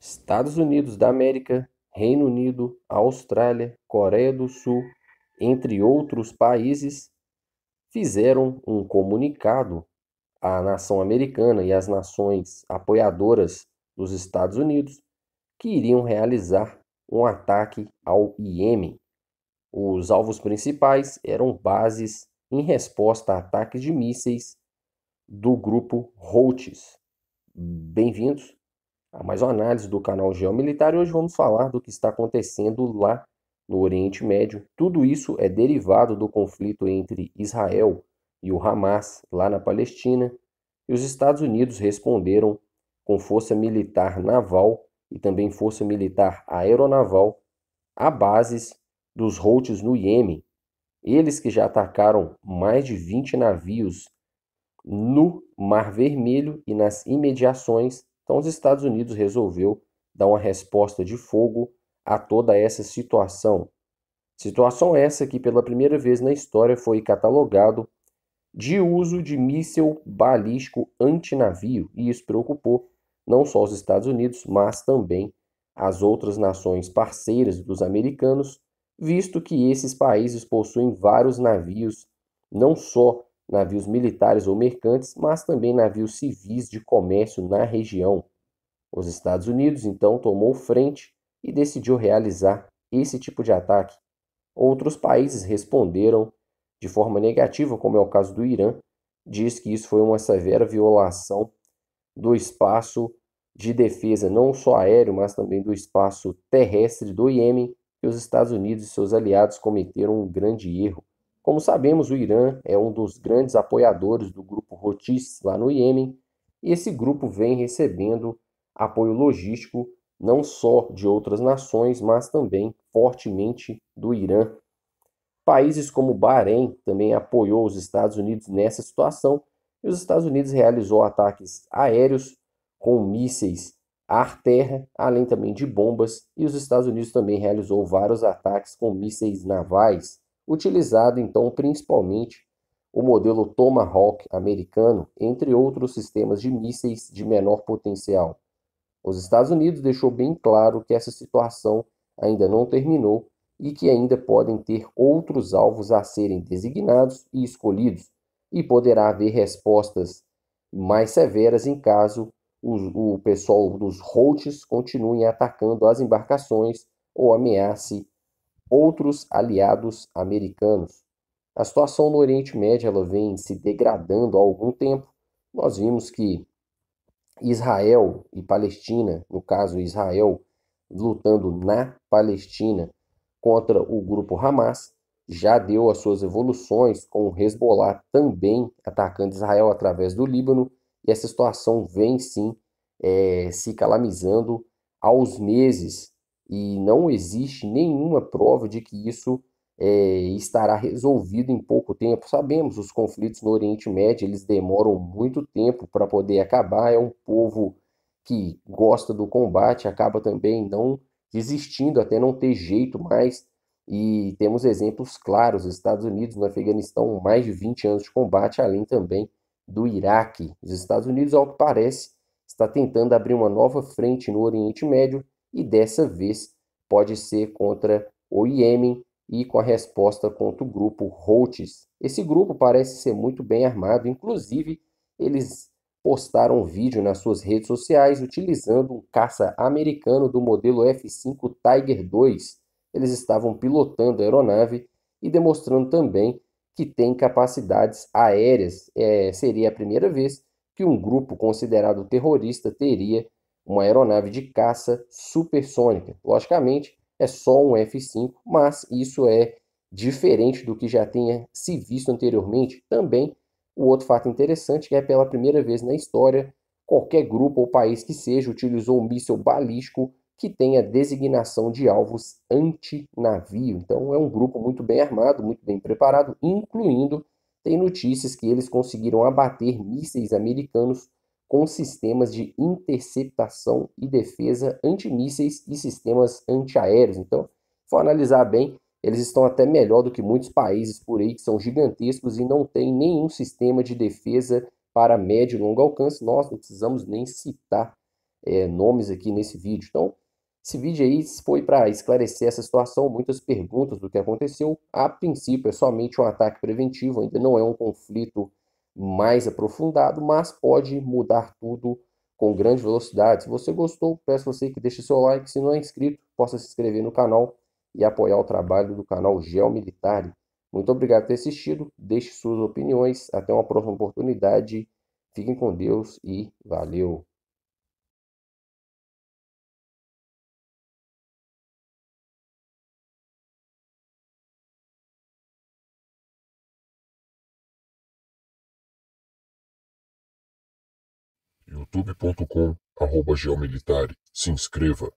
Estados Unidos da América, Reino Unido, Austrália, Coreia do Sul, entre outros países, fizeram um comunicado à nação americana e às nações apoiadoras dos Estados Unidos que iriam realizar um ataque ao Iêmen. Os alvos principais eram bases em resposta a ataques de mísseis do grupo Houthis. Bem-vindos ah, a mais uma análise do canal Geomilitar e hoje vamos falar do que está acontecendo lá no Oriente Médio. Tudo isso é derivado do conflito entre Israel e o Hamas lá na Palestina, e os Estados Unidos responderam com força militar naval e também força militar aeronaval a bases dos Houthis no Iêmen. Eles que já atacaram mais de 20 navios no Mar Vermelho e nas imediações então, os Estados Unidos resolveu dar uma resposta de fogo a toda essa situação. Situação essa que pela primeira vez na história foi catalogado de uso de míssil balístico antinavio, e isso preocupou não só os Estados Unidos, mas também as outras nações parceiras dos americanos, visto que esses países possuem vários navios, não só navios militares ou mercantes, mas também navios civis de comércio na região. Os Estados Unidos então tomou frente e decidiu realizar esse tipo de ataque. Outros países responderam de forma negativa, como é o caso do Irã, diz que isso foi uma severa violação do espaço de defesa, não só aéreo, mas também do espaço terrestre do Iêmen, que os Estados Unidos e seus aliados cometeram um grande erro. Como sabemos, o Irã é um dos grandes apoiadores do grupo Houthis lá no Iêmen, e esse grupo vem recebendo apoio logístico não só de outras nações, mas também fortemente do Irã. Países como Bahrein também apoiou os Estados Unidos nessa situação, e os Estados Unidos realizou ataques aéreos com mísseis ar-terra, além também de bombas, e os Estados Unidos também realizou vários ataques com mísseis navais utilizado então principalmente o modelo Tomahawk americano, entre outros sistemas de mísseis de menor potencial. Os Estados Unidos deixou bem claro que essa situação ainda não terminou e que ainda podem ter outros alvos a serem designados e escolhidos, e poderá haver respostas mais severas em caso o, o pessoal dos Houthis continuem atacando as embarcações ou ameace outros aliados americanos. A situação no Oriente Médio ela vem se degradando há algum tempo. Nós vimos que Israel e Palestina, no caso Israel, lutando na Palestina contra o grupo Hamas, já deu as suas evoluções com o Hezbollah também atacando Israel através do Líbano, e essa situação vem sim é, se calamizando aos meses e não existe nenhuma prova de que isso é, estará resolvido em pouco tempo. Sabemos, os conflitos no Oriente Médio eles demoram muito tempo para poder acabar. É um povo que gosta do combate, acaba também não desistindo até não ter jeito mais. E temos exemplos claros: Estados Unidos no Afeganistão, mais de 20 anos de combate, além também do Iraque. Os Estados Unidos, ao que parece, está tentando abrir uma nova frente no Oriente Médio e dessa vez pode ser contra o Iêmen e com a resposta contra o grupo Houthis. Esse grupo parece ser muito bem armado, inclusive eles postaram um vídeo nas suas redes sociais utilizando um caça americano do modelo F-5 Tiger II. Eles estavam pilotando a aeronave e demonstrando também que tem capacidades aéreas. É, seria a primeira vez que um grupo considerado terrorista teria uma aeronave de caça supersônica. Logicamente, é só um F-5, mas isso é diferente do que já tenha se visto anteriormente. Também, o outro fato interessante é que é pela primeira vez na história, qualquer grupo ou país que seja utilizou um míssil balístico que tenha designação de alvos antinavio. Então, é um grupo muito bem armado, muito bem preparado, incluindo tem notícias que eles conseguiram abater mísseis americanos com sistemas de interceptação e defesa antimísseis e sistemas antiaéreos. Então, se for analisar bem, eles estão até melhor do que muitos países por aí que são gigantescos e não têm nenhum sistema de defesa para médio e longo alcance. Nós não precisamos nem citar é, nomes aqui nesse vídeo. Então, esse vídeo aí foi para esclarecer essa situação, muitas perguntas do que aconteceu. A princípio é somente um ataque preventivo, ainda não é um conflito mais aprofundado, mas pode mudar tudo com grande velocidade. Se você gostou, peço você que deixe seu like. Se não é inscrito, possa se inscrever no canal e apoiar o trabalho do canal Geomilitar. Muito obrigado por ter assistido. Deixe suas opiniões. Até uma próxima oportunidade. Fiquem com Deus e valeu! youtubecom geomilitar. Se inscreva.